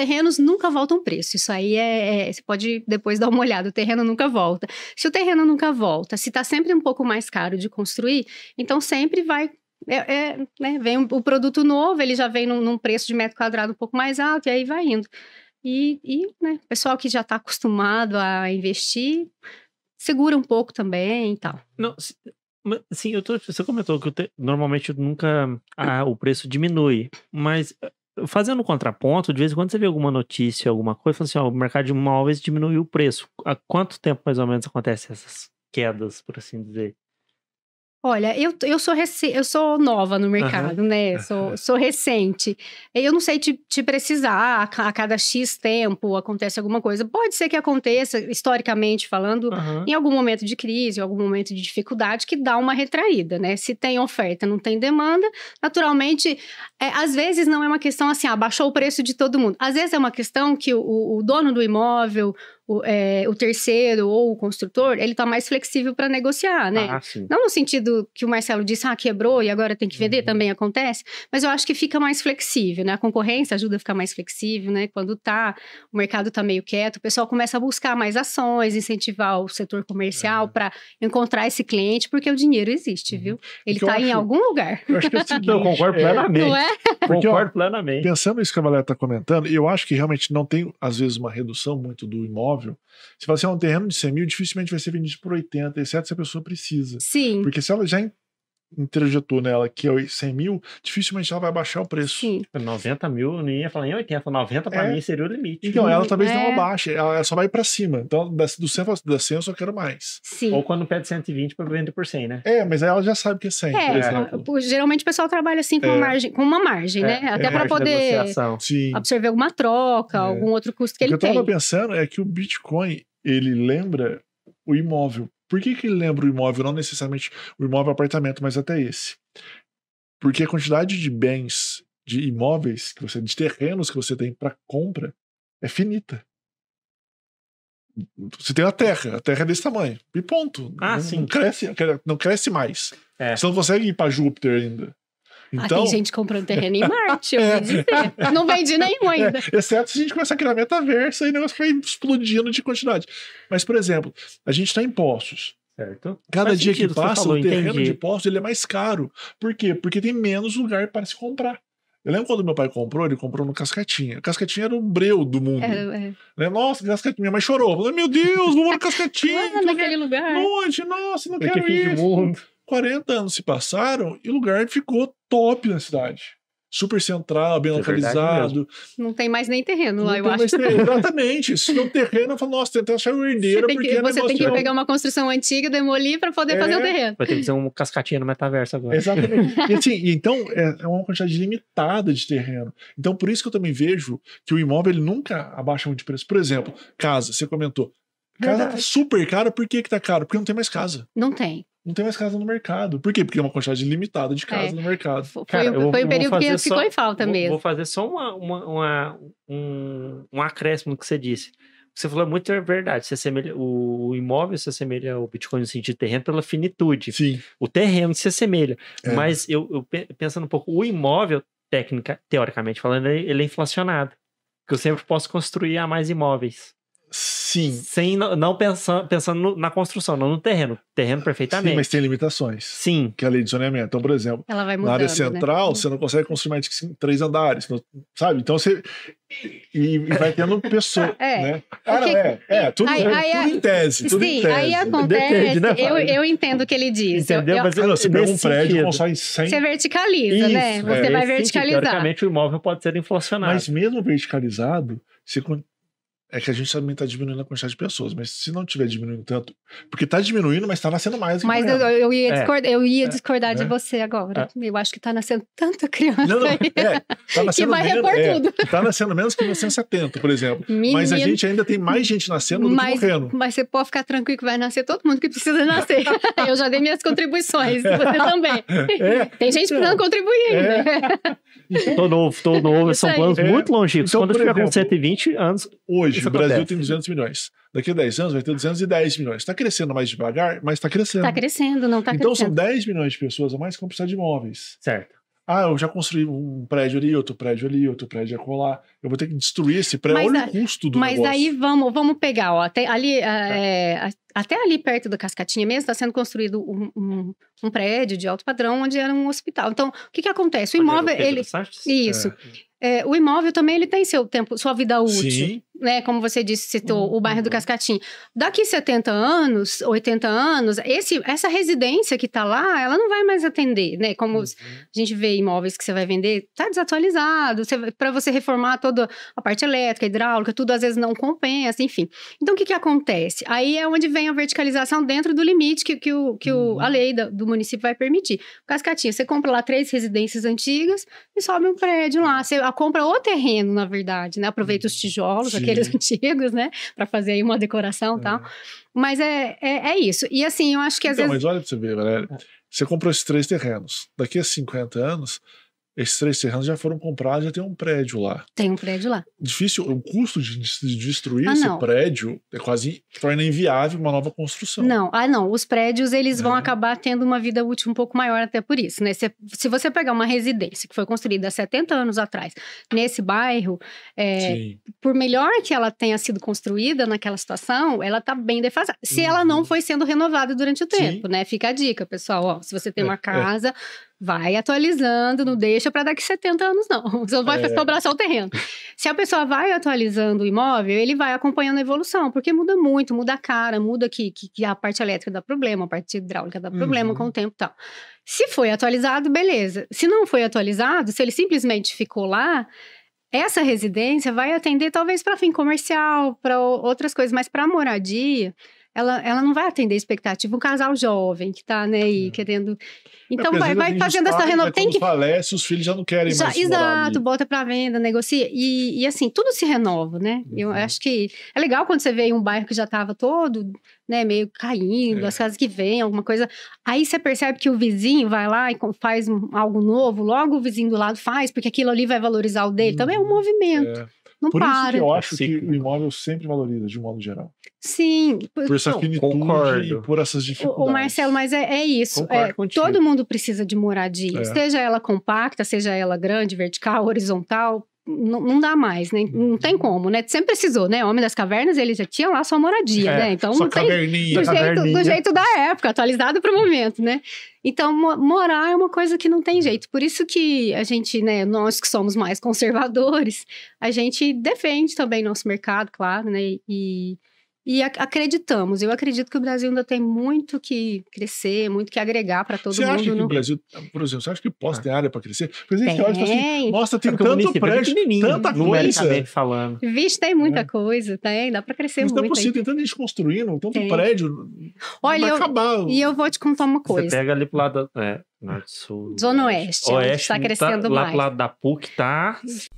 terrenos nunca voltam preço. Isso aí é, é, Você pode depois dar uma olhada. O terreno nunca volta. Se o terreno nunca volta, se está sempre um pouco mais caro de construir, então sempre vai é, é, né? vem o produto novo, ele já vem num, num, preço de metro quadrado um pouco mais alto e aí vai indo. E, né? o pessoal que já está acostumado a investir, segura um pouco também e tal. Não, sim, eu tô, você comentou que te, normalmente nunca ah, o preço diminui, mas fazendo um contraponto, de vez em quando você vê alguma notícia, alguma coisa, fala assim, ó, o mercado de imóveis diminuiu o preço. Há quanto tempo mais ou menos acontece essas quedas, por assim dizer? Olha, eu, eu, sou, rec... eu sou nova no mercado, uhum. né? Sou, sou recente. Eu não sei te, te precisar, a cada X tempo acontece alguma coisa. Pode ser que aconteça, historicamente falando, uhum. em algum momento de crise, em algum momento de dificuldade, que dá uma retraída, né? Se tem oferta, não tem demanda, naturalmente, é, às vezes não é uma questão assim, ah, baixou o preço de todo mundo. Às vezes é uma questão que o, o dono do imóvel, o, é, o terceiro ou o construtor, ele está mais flexível para negociar, né? Ah, Não no sentido que o Marcelo disse, ah, quebrou e agora tem que vender, uhum. também acontece, mas eu acho que fica mais flexível, né? A concorrência ajuda a ficar mais flexível, né? Quando tá, o mercado está meio quieto, o pessoal começa a buscar mais ações, incentivar o setor comercial uhum. É. para encontrar esse cliente, porque o dinheiro existe, uhum. viu? Ele está em algum lugar. Eu acho que é o seguinte, concordo é, plenamente. Não é? Porque, concordo plenamente. Pensando nisso que a Valéria está comentando, eu acho que realmente não tem, às vezes, uma redução muito do imóvel óbvio. Se você é um terreno de 100 mil, dificilmente vai ser vendido por 80, exceto se a pessoa precisa. Sim. Porque se ela já interjetou nela que é 100 mil, dificilmente ela vai baixar o preço. Sim. 90 mil, eu nem ia falar em 80, 90 para é. mim seria o limite. Então, ela talvez é. não abaixe, ela só vai para cima. Então, do 100 da 100 eu só quero mais. Sim. Ou quando pede 120 para vender por 100, né? É, mas ela já sabe que é 100, é, por exemplo. Geralmente o pessoal trabalha assim com, é. uma, margem, com uma margem, é, né? É, Até para poder absorver alguma troca, algum outro custo que o ele tem. O que eu estava pensando é que o Bitcoin, ele lembra o imóvel. Por que, que ele lembra o imóvel, não necessariamente o imóvel é apartamento, mas até esse? Porque a quantidade de bens, de imóveis, que você, de terrenos que você tem para compra é finita. Você tem a terra, a terra é desse tamanho. E ponto. Ah, não, sim. Não cresce, não cresce mais. É. Você não consegue ir para Júpiter ainda. Então, ah, tem então- gente comprando terreno em Marte, eu é. ouvi dizer. Não vende nenhum é, ainda. É, exceto se a gente começar a criar metaverso e o negócio vai explodindo de quantidade. Mas, por exemplo, a gente está em Poços. Certo. Cada dia que passa, falou, o terreno entendi. de Poços ele é mais caro. Por quê? Porque tem menos lugar para se comprar. Eu lembro quando meu pai comprou, ele comprou no Cascatinha. Cascatinha era o breu do mundo. É, é. Né? Nossa, Cascatinha. Minha mãe chorou. Falei, meu Deus, vou morar no Cascatinha. Ah, naquele lugar. Noite, nossa, não pra quero que mundo. 40 anos se passaram e o lugar ficou top na cidade. Super central, bem é localizado. Não tem mais nem terreno lá, não eu acho. Terreno. Exatamente. Se não terreno, eu falo, nossa, tentar achar o herdeiro. Você tem que, você tem que pegar uma construção antiga, demolir para poder é... fazer o terreno. Vai ter que fazer um cascatinha no metaverso agora. Exatamente. e, assim, então, é, é uma quantidade limitada de terreno. Então, por isso que eu também vejo que o imóvel ele nunca abaixa muito de preço. Por exemplo, casa, você comentou. Casa tá super cara, por que, que tá caro? Porque não tem mais casa. Não tem não tem mais casa no mercado. Por quê? Porque é uma quantidade limitada de casa é. no mercado. Foi, Cara, foi um período que só, ficou em falta vou, mesmo. Vou fazer só uma, uma, uma, um, um acréscimo no que você disse. Você falou muito é verdade. Você assemelha, o, o imóvel se assemelha ao Bitcoin no sentido terreno pela finitude. Sim. O terreno se assemelha. É. Mas eu, eu pensando um pouco, o imóvel, técnica, teoricamente falando, ele é inflacionado. que eu sempre posso construir a mais imóveis. Sim. Sem não pensando, pensando na construção, não no terreno. Terreno perfeitamente. Sim, mas tem limitações. Sim. Que é a lei de zoneamento. Então, por exemplo, mudando, na área né? central, né? você não consegue construir mais de três andares, sabe? Então você. E, e vai tendo pessoa, é. né? É Cara, Porque, é, é, tudo, aí, é tudo em tese. Tudo sim, em tese. aí acontece. Depende, né, eu, eu entendo o que ele diz. Entendeu? Eu, mas eu, você pega um prédio e constrói 100. Você verticaliza, né? Isso, né? Você é, vai verticalizar. Sentido, teoricamente, o imóvel pode ser inflacionado. Mas mesmo verticalizado, você é que a gente também está diminuindo a quantidade de pessoas, mas se não tiver diminuindo tanto. Porque está diminuindo, mas está nascendo mais. Mas eu, eu, ia é. discordar, eu ia é, discordar é. de né? você agora. É. Eu acho que está nascendo tanta criança. Não, não, é. Tá nascendo que vai menos, repor é, tudo. Está nascendo menos que 1970, por exemplo. Menino, mas a gente ainda tem mais gente nascendo do mas, que morrendo. Mas você pode ficar tranquilo que vai nascer todo mundo que precisa nascer. eu já dei minhas contribuições. Você também. Tem gente precisando então, contribuir ainda. Estou novo, estou novo. São planos muito longínquos. Então, Quando eu ficar com 120 anos. Hoje isso o Brasil acontece? tem 200 milhões. Daqui a 10 anos vai ter 210 milhões. Está crescendo mais devagar, mas está crescendo. Está crescendo, não está então, crescendo. Então são 10 milhões de pessoas a mais que vão precisar de imóveis. Certo. Ah, eu já construí um prédio ali, outro prédio ali, outro prédio acolá. Eu vou ter que destruir esse prédio. Mas, Olha a, o custo do mas negócio. Mas aí vamos, vamos pegar, ó. Tem, ali tá. é. É, até ali perto da Cascatinha mesmo, está sendo construído um, um, um, prédio de alto padrão onde era um hospital. Então, o que, que acontece? O imóvel, o ele. Isso. É. É, o imóvel também ele tem seu tempo, sua vida útil. Sim. Né, como você disse, citou uhum. o bairro do uhum. Cascatim. Daqui 70 anos, 80 anos, esse, essa residência que está lá, ela não vai mais atender, né? Como uhum. a gente vê imóveis que você vai vender, está desatualizado. Para você reformar toda a parte elétrica, hidráulica, tudo às vezes não compensa, enfim. Então, o que, que acontece? Aí é onde vem vem a verticalização dentro do limite que, que, o, que o, uhum. a lei do, do município vai permitir. Cascatinha, você compra lá três residências antigas e sobe um prédio lá. Você compra é o terreno, na verdade, né? Aproveita os uhum. tijolos, Sim. aqueles antigos, né? Para fazer aí uma decoração e é. tal. Mas é, é, é, isso. E assim, eu acho que às então, vezes. Mas olha para você ver, é. Você comprou esses três terrenos. Daqui a 50 anos, esses três terrenos já foram comprados, já tem um prédio lá. Tem um prédio lá. Difícil, o custo de, destruir ah, esse não. prédio é quase torna inviável uma nova construção. Não, ah não, os prédios eles é. vão né? acabar tendo uma vida útil um pouco maior até por isso, né? Se, se você pegar uma residência que foi construída há 70 anos atrás, nesse bairro, é, por melhor que ela tenha sido construída naquela situação, ela está bem defasada. Se uhum. ela não uhum. foi sendo renovada durante o tempo, Sim. né? Fica a dica, pessoal, ó, se você tem é, uma é. casa Vai atualizando, não deixa para daqui 70 anos, não. Você não vai é. sobrar só o terreno. Se a pessoa vai atualizando o imóvel, ele vai acompanhando a evolução, porque muda muito, muda a cara, muda que, que, que a parte elétrica dá problema, a parte hidráulica dá problema uhum. com o tempo e tal. Se foi atualizado, beleza. Se não foi atualizado, se ele simplesmente ficou lá, essa residência vai atender talvez para fim comercial, para outras coisas, mas para moradia ela, ela não vai atender a expectativa. Um casal jovem que está né, aí é. querendo. É, então, é, vai, vai fazendo essa né, renovação. Tem que. falece, os filhos já não querem já, mais. Exato, bota para venda, negocia. E, e, assim, tudo se renova, né? Uhum. Eu acho que é legal quando você vê um bairro que já estava todo né, meio caindo, é. as casas que vêm, alguma coisa. Aí você percebe que o vizinho vai lá e faz algo novo, logo o vizinho do lado faz, porque aquilo ali vai valorizar o dele. Hum. Também então é um uhum. movimento. É. Não Por para. isso que eu é acho que o imóvel sempre valoriza, de um modo geral. Sim. Por essa finitude e por essas dificuldades. O, Marcelo, mas é, é isso. É, todo mundo precisa de moradia. É. Seja ela compacta, seja ela grande, vertical, horizontal, não, não dá mais, né? Não uhum. tem como, né? Sempre precisou, né? Homem das Cavernas, ele já tinha lá sua moradia, é, né? Então, não tem, do, jeito, do jeito da época, atualizado para o momento, né? Então, morar é uma coisa que não tem uhum. jeito. Por isso que a gente, né, nós que somos mais conservadores, a gente defende também nosso mercado, claro, né? E, e ac acreditamos. Eu acredito que o Brasil ainda tem muito que crescer, muito que agregar para todo você mundo. Você acha que no... o Brasil, por exemplo, você acha que posso ah. ter área para crescer? Por exemplo, assim, tem. Olha, assim, nossa, tem Porque tanto é prédio, é tanta coisa. falando. Vixe, tem muita é. coisa, tem, dá para crescer Mas tá muito. Mas possível, tem tanta gente construindo, tanto tem. prédio, Olha, eu, acabar. E eu vou te contar uma coisa. Você pega ali pro lado, da, é, norte, sul, Zona Oeste, oeste está tá crescendo tá, mais. Lá pro lado da PUC tá...